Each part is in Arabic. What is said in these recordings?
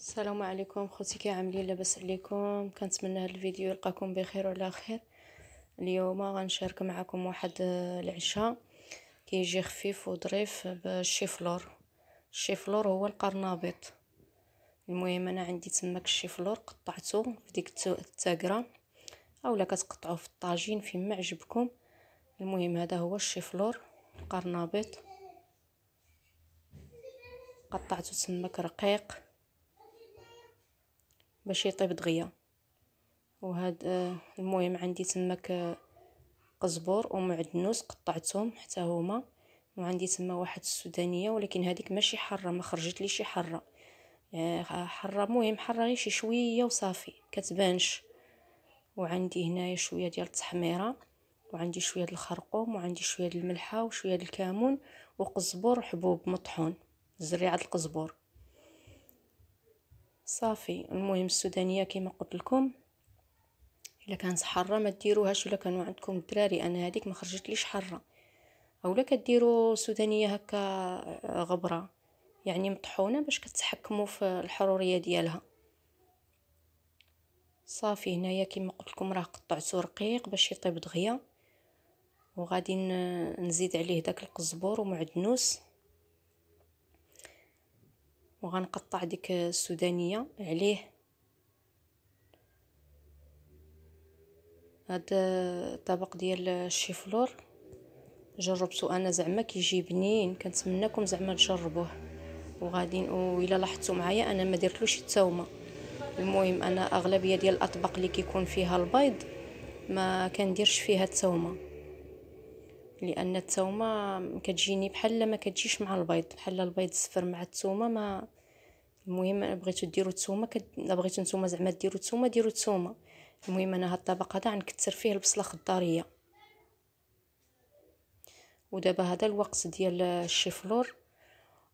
السلام عليكم خوتي كي عاملين لاباس عليكم كنتمنى هذا الفيديو يلقاكم بخير وعلى خير اليوم غنشارك معكم واحد آه، العشاء كيجي خفيف وظريف بالشيفلور الشيفلور هو القرنابيط المهم انا عندي تماك الشيفلور قطعته في ديك التاكرا اولا كتقطعوه في الطاجين فيما عجبكم المهم هذا هو الشيفلور القرنابيط قطعته تماك رقيق باش يطيب دغيا وهاد آه، المهم عندي تماك آه، قزبور ومعدنوس قطعتهم حتى هما وعندي تما واحد السودانيه ولكن هذيك ماشي حاره ما خرجت شي حاره يعني حاره مهم حاره غير شي شويه وصافي كتبانش وعندي هنايا شويه ديال التحميره وعندي شويه ديال الخرقوم وعندي شويه ديال الملحه وشويه ديال الكمون وقزبر حبوب مطحون زريعه القزبر صافي المهم السودانيه كما قلت لكم الا كانت حاره ما ديروهاش ولا كانوا عندكم الدراري انا هذيك ما خرجت ليش حاره اولا كديروا سودانيه هكا آه، غبره يعني مطحونه باش كتحكموا في الحروريه ديالها صافي هنايا كما قلت لكم راه قطعته رقيق باش يطيب دغيا وغادي نزيد عليه داك القزبور ومعدنوس وغنقطع ديك السودانيه عليه هاد الطبق ديال الشيفلور جربته انا زعما كيجي بنين كنتمناكم زعما تجربوه وغادي والا لاحظتوا معايا انا ما درتلوش التومه المهم انا اغلبيه ديال الاطباق اللي كيكون فيها البيض ما كنديرش فيها التومه لان التومه كتجيني بحال ما كتجيش مع البيض بحال البيض الصفر مع التومه ما المهم بغيتو ديروا التومه كد... بغيتو نتوما زعما ديروا التومه ديروا التومه المهم انا هاد الطبق هذا غنكثر فيه البصله خضاريه ودابا هذا الوقت ديال الشيفلور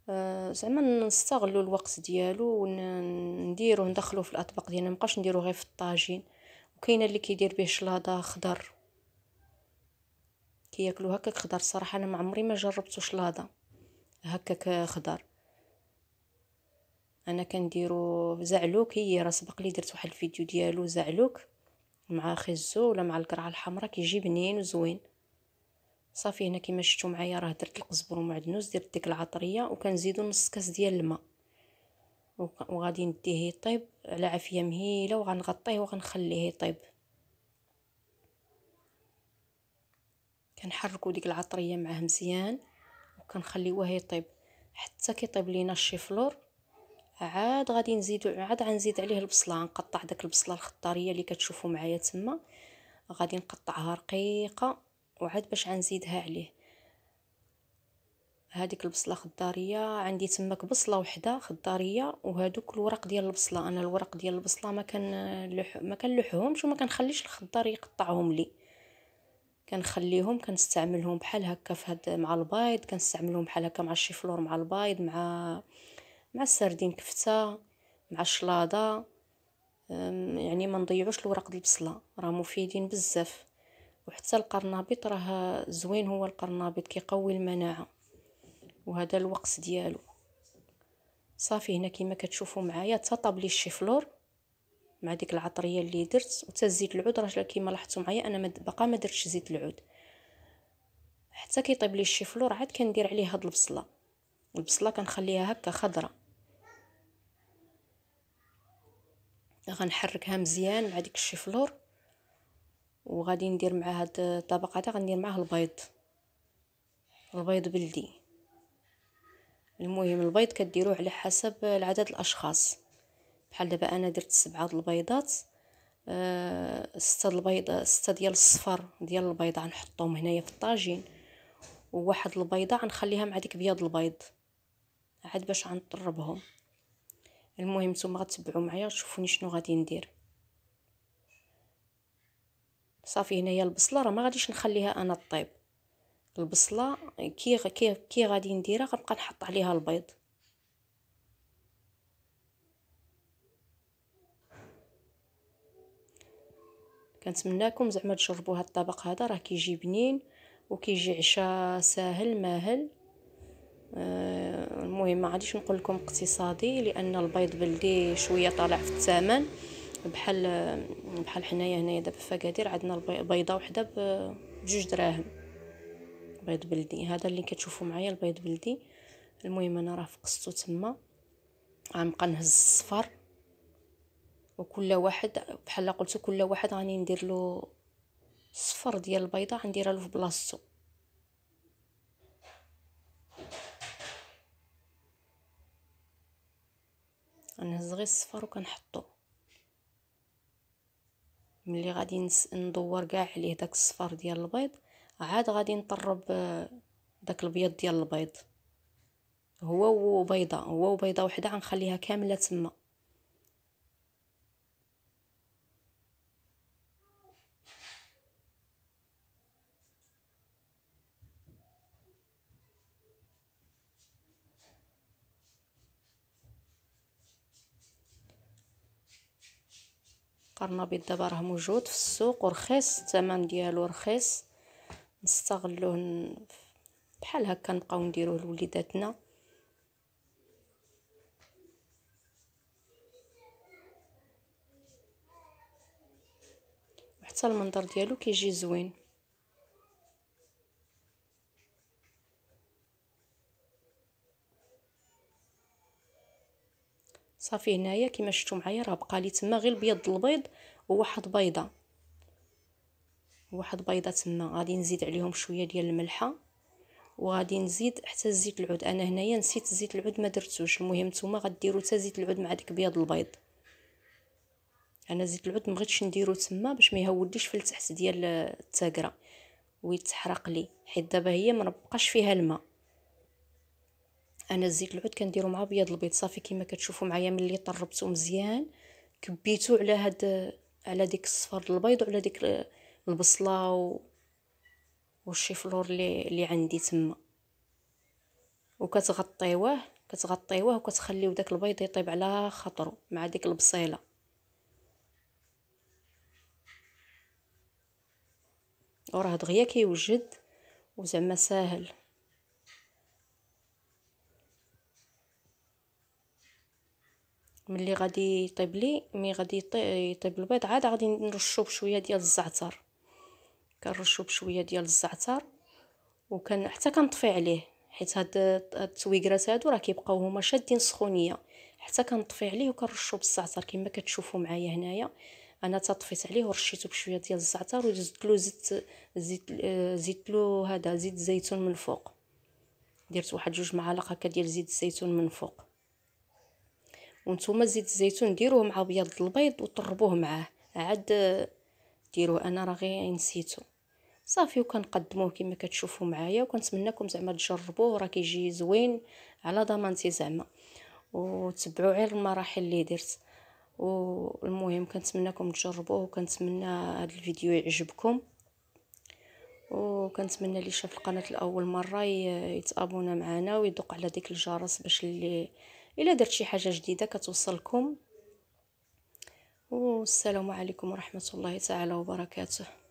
أه زعما نستغلوا الوقت ديالو ونديروه ندخلوه في الاطباق ديالنا مابقاش نديروه غير في الطاجين وكاينه اللي كيدير به شلاضه خضر كياكلو هكاك خضر صراحه انا ما عمري ما جربتو شلاضه هكاك خضر انا كنديرو زعلوك هي راه سبق لي درت واحد الفيديو ديالو زعلوك مع خيزو ولا مع القرعه الحمراء كيجي بنين وزوين صافي هنا كيما شفتوا معايا راه درت القزبر ومعدنوس درت ديك العطريه وكنزيدو نص كاس ديال الماء وغادي نديه يطيب على عافيه مهيله وغنغطيه وغنخليه يطيب كنحركو ديك العطريه معاه مزيان وكنخليوها يطيب حتى كيطيب لينا الشيفلور عاد غادي نزيدو عاد غنزيد عليه البصله نقطع داك البصله الخضاريه اللي كتشوفوا معايا تما غادي نقطعها رقيقه وعاد باش غنزيدها عليه هذيك البصله خضاريه عندي تماك بصله وحده خضاريه وهذوك الورق ديال البصله انا الورق ديال البصله ما كنلح ما كنلحهمش وما كنخليش الخضار يقطعهم لي كنخليهم كنستعملهم بحال هكا في هاد مع البيض كنستعملهم بحال هكا مع الشيفلور مع البيض مع مع السردين كفته مع الشلاضه يعني ما نضيعوش الورق ديال البصله راه مفيدين بزاف وحتى القرنبيط راه زوين هو القرنبيط كيقوي المناعه وهذا الوقت ديالو صافي هنا كما كتشوفوا معايا تطابلي الشيفلور مع ديك العطريه اللي درت وتا زيت العود راه كيما لاحظتوا معايا انا باقا ما درتش زيت العود حتى كيطيب لي الشيفلور عاد كندير عليه هاد البصله البصله كنخليها هكا خضراء غنحركها مزيان مع ديك الشيفلور وغادي ندير مع هاد الطبق هذا غندير معاه البيض البيض بلدي المهم البيض كديروه على حسب العدد الاشخاص بحال دابا انا درت سبعه البيضات آه سته سته ديال الصفر ديال البيضه غنحطهم هنايا في الطاجين وواحد البيضه غنخليها مع ديك بياض البيض عاد باش غنطربهم المهم نتوما غتبعوا معايا شوفوني شنو غادي ندير صافي هنايا البصله راه ما غاديش نخليها انا طيب البصله كي كي كي غادي نديرها غنبقى نحط عليها البيض كنتمنىكم زعما تجربوا هاد الطبق هذا راه كيجي بنين وكيجي عشاء ساهل ماهل آه المهم ما غاديش نقول لكم اقتصادي لان البيض بلدي شويه طالع في الثمن بحال بحال حنايا هنايا دابا في اكادير عندنا بيضه وحده بجوج دراهم بيض بلدي هذا اللي كتشوفوا معايا البيض بلدي المهم انا راه فقستو تما غنبقى نهز الصفر وكل واحد بحال قلت كل واحد غادي ندير له صفر ديال البيضه غنديرها له في بلاصتو غنهز غير الصفر وكنحطو ملي غادي ندور كاع عليه داك الصفر ديال البيض عاد غادي نطرب آه، داك البيض ديال البيض هو وبيضه هو وبيضه وحده غنخليها كامله تما قرنبيط دابا راه موجود في السوق ورخيص الثمن ديالو رخيص نستغلوه بحال هكا نبقاو نديروه لوليداتنا حتى المنظر ديالو كيجي زوين صافي هنايا كما شفتوا معايا راه بقى لي تما غير البيض البيض وواحد بيضه واحد بيضه تما غادي نزيد عليهم شويه ديال الملحه وغادي نزيد حتى زيت العود انا هنايا نسيت زيت العود ما درتوش المهم نتوما غديروا حتى زيت العود مع داك بيض البيض انا زيت العود مبغيتش نديرو تما باش ما يهودليش في التحت ديال التاكره ويتحرق لي حيت دابا هي ما فيها الماء انا زيت العود كنديرو مع بيض البيض صافي كما كتشوفوا معايا ملي طربته مزيان كبيتو على هاد على ديك الصفار البيض وعلى ديك البصله و... والشيفلور اللي اللي عندي تما وكتغطيوه كتغطيوه وكتخليو داك البيض يطيب على خاطرو مع ديك البصيله وراه دغيا كيوجد وزعما ساهل ملي غادي يطيب لي مي غادي يطيب البيض عاد غادي نرشو بشويه ديال الزعتر كنرشو بشويه ديال الزعتر وكان حتى كنطفي عليه حيت هاد التويكرات هادو راه كيبقاو هما شادين سخونيه حتى كنطفي عليه وكنرشو بالزعتر كما كتشوفوا معايا هنايا انا تطفيت عليه ورشيته بشويه ديال الزعتر وزدت له زيت زيت زيت له هذا زيت الزيتون من الفوق درت واحد جوج معالق هكا ديال زيت الزيتون من الفوق وانتوما زيت الزيتون ديروه مع بيض البيض وطربوه معاه عاد ديروه انا راه غير نسيتو صافي وكنقدموه كما كتشوفوا معايا وكنتمنىكم زعما تجربوه راه كيجي زوين على ضمانتي زعما وتبعوا غير المراحل اللي درت والمهم كنتمنىكم تجربوه وكنتمنى هذا الفيديو يعجبكم وكنتمنى اللي شاف القناه لاول مره يتابونا معنا ويدق على ديك الجرس باش اللي الا درت شي حاجه جديده كتوصلكم والسلام عليكم ورحمه الله تعالى وبركاته